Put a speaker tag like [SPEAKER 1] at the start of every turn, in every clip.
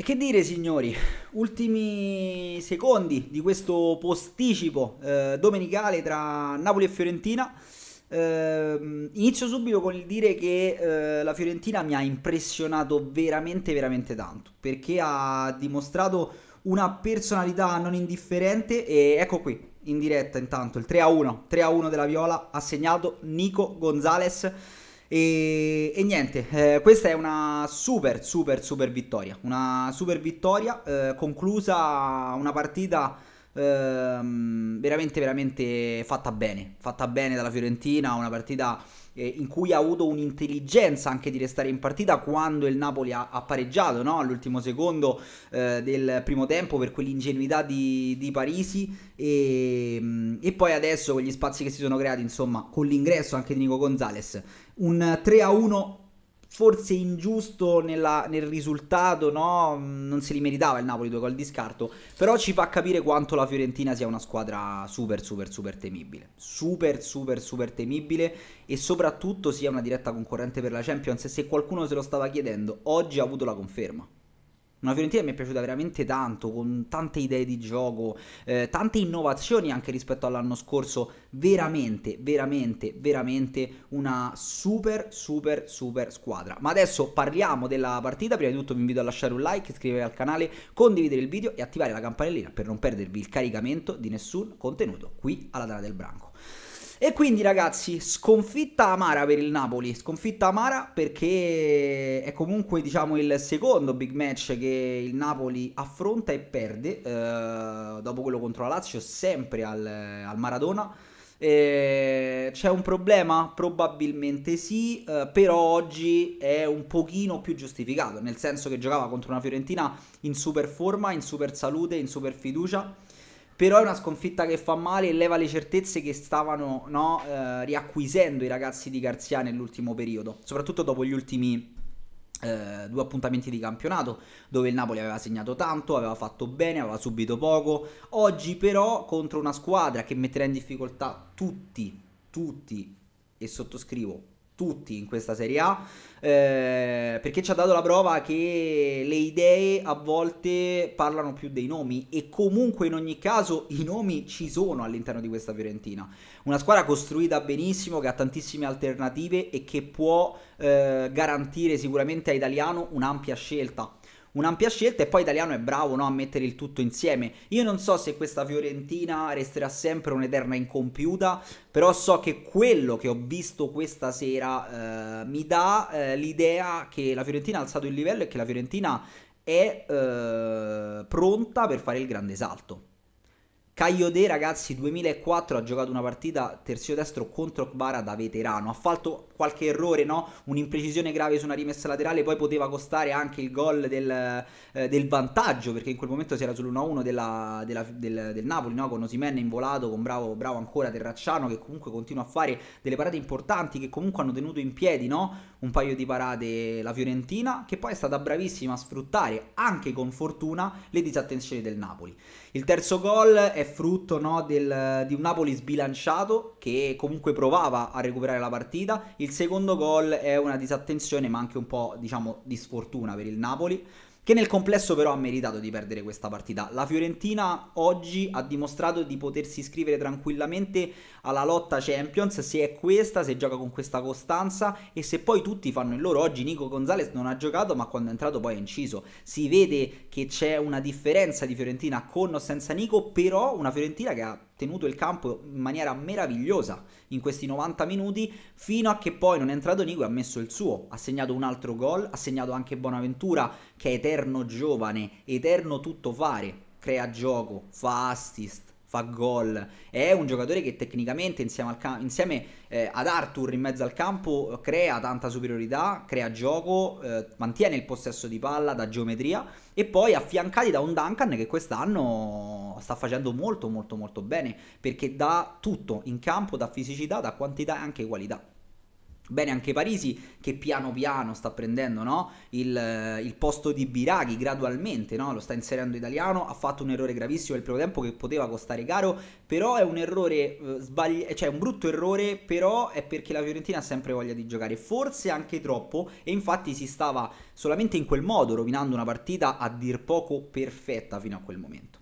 [SPEAKER 1] E che dire signori, ultimi secondi di questo posticipo eh, domenicale tra Napoli e Fiorentina. Eh, inizio subito con il dire che eh, la Fiorentina mi ha impressionato veramente veramente tanto, perché ha dimostrato una personalità non indifferente e ecco qui, in diretta intanto, il 3-1, 3-1 della Viola ha segnato Nico Gonzalez e, e niente, eh, questa è una super, super, super vittoria. Una super vittoria eh, conclusa una partita ehm, veramente, veramente fatta bene. Fatta bene dalla Fiorentina, una partita eh, in cui ha avuto un'intelligenza anche di restare in partita quando il Napoli ha, ha pareggiato no? all'ultimo secondo eh, del primo tempo per quell'ingenuità di, di Parisi e, e, poi adesso con gli spazi che si sono creati insomma con l'ingresso anche di Nico Gonzalez un 3 a 1 forse ingiusto nella, nel risultato, no? Mm, non se li meritava il Napoli due gol di scarto, però ci fa capire quanto la Fiorentina sia una squadra super super super temibile, super super super temibile e soprattutto sia una diretta concorrente per la Champions e se qualcuno se lo stava chiedendo, oggi ha avuto la conferma. Una Fiorentina mi è piaciuta veramente tanto, con tante idee di gioco, eh, tante innovazioni anche rispetto all'anno scorso. Veramente, veramente, veramente una super, super, super squadra. Ma adesso parliamo della partita. Prima di tutto vi invito a lasciare un like, iscrivervi al canale, condividere il video e attivare la campanellina per non perdervi il caricamento di nessun contenuto qui alla Dana del Branco. E quindi ragazzi, sconfitta amara per il Napoli, sconfitta amara perché è comunque diciamo il secondo big match che il Napoli affronta e perde, eh, dopo quello contro la Lazio, sempre al, al Maradona. Eh, c'è un problema? Probabilmente sì, eh, però oggi è un pochino più giustificato, nel senso che giocava contro una Fiorentina in super forma, in super salute, in super fiducia però è una sconfitta che fa male e leva le certezze che stavano no, eh, riacquisendo i ragazzi di Garzia nell'ultimo periodo, soprattutto dopo gli ultimi eh, due appuntamenti di campionato dove il Napoli aveva segnato tanto, aveva fatto bene, aveva subito poco. Oggi però contro una squadra che metterà in difficoltà tutti, tutti e sottoscrivo tutti in questa Serie A, eh, perché ci ha dato la prova che le idee a volte parlano più dei nomi e comunque in ogni caso i nomi ci sono all'interno di questa Fiorentina. Una squadra costruita benissimo, che ha tantissime alternative e che può eh, garantire sicuramente a Italiano un'ampia scelta un'ampia scelta e poi Italiano è bravo no, a mettere il tutto insieme. Io non so se questa Fiorentina resterà sempre un'eterna incompiuta, però so che quello che ho visto questa sera eh, mi dà eh, l'idea che la Fiorentina ha alzato il livello e che la Fiorentina è eh, pronta per fare il grande salto. Caio De, ragazzi, 2004 ha giocato una partita terzio destro contro Kvara da veterano. Ha fatto qualche errore, no? Un'imprecisione grave su una rimessa laterale, poi poteva costare anche il gol del, eh, del vantaggio, perché in quel momento si era sull'1-1 della, della, del, del, Napoli, no? Con Osimen involato, con bravo, bravo ancora Terracciano, che comunque continua a fare delle parate importanti, che comunque hanno tenuto in piedi, no? Un paio di parate la Fiorentina, che poi è stata bravissima a sfruttare, anche con fortuna, le disattenzioni del Napoli. Il terzo gol è frutto no, del, di un Napoli sbilanciato che comunque provava a recuperare la partita. Il secondo gol è una disattenzione ma anche un po' diciamo, di sfortuna per il Napoli che nel complesso però ha meritato di perdere questa partita. La Fiorentina oggi ha dimostrato di potersi iscrivere tranquillamente alla lotta Champions se è questa, se gioca con questa costanza e se poi tutti fanno il loro. Oggi Nico Gonzalez non ha giocato ma quando è entrato poi è inciso. Si vede che c'è una differenza di Fiorentina con o senza Nico, però una Fiorentina che ha tenuto il campo in maniera meravigliosa in questi 90 minuti, fino a che poi non è entrato Nico e ha messo il suo, ha segnato un altro gol, ha segnato anche Bonaventura che è eterno giovane, eterno tutto fare, crea gioco, fa assist, fa gol. È un giocatore che tecnicamente, insieme, cam- insieme eh, ad Arthur in mezzo al campo, crea tanta superiorità, crea gioco, eh, mantiene il possesso di palla da geometria e poi affiancati da un Duncan che quest'anno sta facendo molto molto molto bene perché dà tutto in campo, da fisicità, da quantità e anche qualità. Bene anche Parisi che piano piano sta prendendo no? il, il, posto di Biraghi gradualmente, no? lo sta inserendo italiano, ha fatto un errore gravissimo nel primo tempo che poteva costare caro, però è un errore eh, sbagli- eh, cioè un brutto errore, però è perché la Fiorentina ha sempre voglia di giocare, forse anche troppo e infatti si stava solamente in quel modo rovinando una partita a dir poco perfetta fino a quel momento.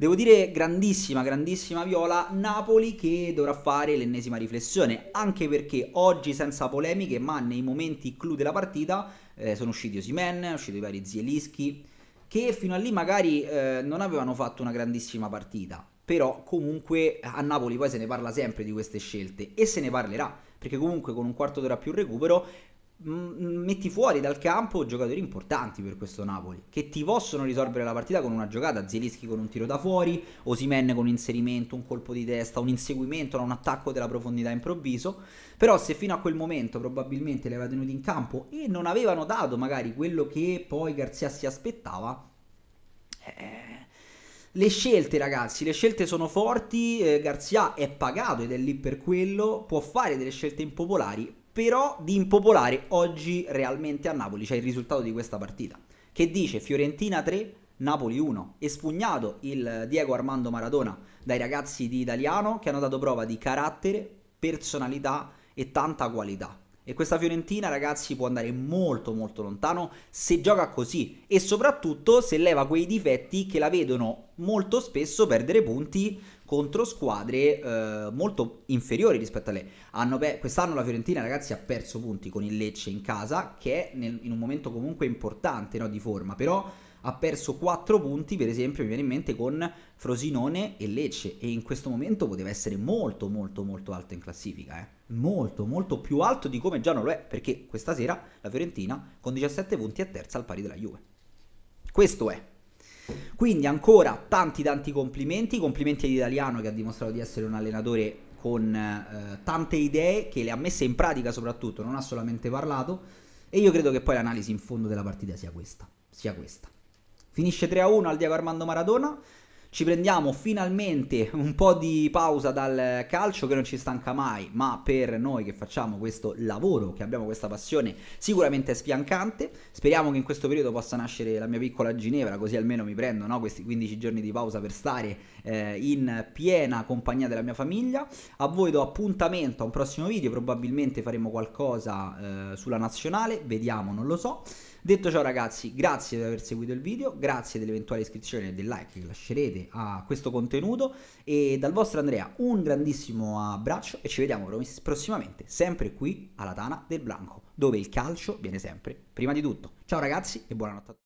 [SPEAKER 1] Devo dire grandissima, grandissima viola Napoli che dovrà fare l'ennesima riflessione, anche perché oggi senza polemiche, ma nei momenti clou della partita eh, sono usciti Osimen, è uscito i vari Zielischi, che fino a lì magari eh, non avevano fatto una grandissima partita, però comunque a Napoli poi se ne parla sempre di queste scelte e se ne parlerà, perché comunque con un quarto d'ora più recupero metti fuori dal campo giocatori importanti per questo Napoli che ti possono risolvere la partita con una giocata Zielischi con un tiro da fuori Osimen con un inserimento, un colpo di testa un inseguimento, un attacco della profondità improvviso però se fino a quel momento probabilmente li aveva tenuti in campo e non avevano dato magari quello che poi Garzia si aspettava eh, le scelte, ragazzi, le scelte sono forti. Eh, Garzia è pagato ed è lì per quello. Può fare delle scelte impopolari, però di impopolare oggi realmente a Napoli, cioè il risultato di questa partita, che dice Fiorentina 3, Napoli 1, espugnato il Diego Armando Maradona dai ragazzi di Italiano che hanno dato prova di carattere, personalità e tanta qualità. E questa Fiorentina, ragazzi, può andare molto molto lontano se gioca così e soprattutto se leva quei difetti che la vedono molto spesso perdere punti contro squadre eh, molto inferiori rispetto a lei. Pe- quest'anno la Fiorentina, ragazzi, ha perso punti con il Lecce in casa, che è nel- in un momento comunque importante no, di forma, però ha perso 4 punti, per esempio, mi viene in mente con Frosinone e Lecce e in questo momento poteva essere molto molto molto alto in classifica, eh. Molto molto più alto di come già non lo è, perché questa sera la Fiorentina con 17 punti è terza al pari della Juve. Questo è quindi ancora tanti tanti complimenti, complimenti all'italiano che ha dimostrato di essere un allenatore con eh, tante idee che le ha messe in pratica soprattutto, non ha solamente parlato e io credo che poi l'analisi in fondo della partita sia questa, sia questa. Finisce 3-1 al Diego Armando Maradona. Ci prendiamo finalmente un po' di pausa dal calcio che non ci stanca mai, ma per noi che facciamo questo lavoro, che abbiamo questa passione, sicuramente è sfiancante. Speriamo che in questo periodo possa nascere la mia piccola Ginevra, così almeno mi prendo no, questi 15 giorni di pausa per stare eh, in piena compagnia della mia famiglia. A voi do appuntamento a un prossimo video, probabilmente faremo qualcosa eh, sulla nazionale, vediamo, non lo so. Detto ciò ragazzi, grazie di aver seguito il video, grazie dell'eventuale iscrizione e del like che lascerete a questo contenuto e dal vostro Andrea un grandissimo abbraccio e ci vediamo prossimamente sempre qui alla Tana del Blanco, dove il calcio viene sempre prima di tutto. Ciao ragazzi e buonanotte a tutti.